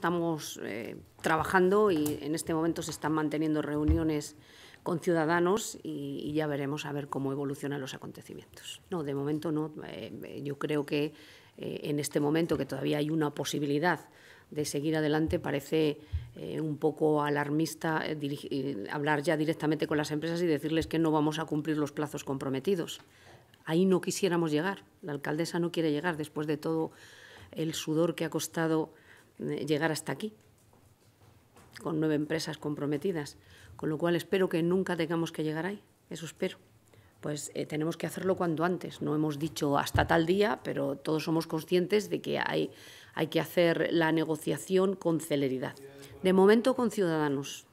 Estamos eh, trabajando y en este momento se están manteniendo reuniones con ciudadanos y, ya veremos a ver cómo evolucionan los acontecimientos. No, de momento no. Eh, yo creo que eh, en este momento que todavía hay una posibilidad de seguir adelante parece un poco alarmista hablar ya directamente con las empresas y decirles que no vamos a cumplir los plazos comprometidos. Ahí no quisiéramos llegar. La alcaldesa no quiere llegar después de todo el sudor que ha costado eh, llegar hasta aquí, con nueve empresas comprometidas, con lo cual espero que nunca tengamos que llegar ahí, eso espero. Pues eh, tenemos que hacerlo cuanto antes, no hemos dicho hasta tal día, pero todos somos conscientes de que hay, hay que hacer la negociación con celeridad. De momento con Ciudadanos,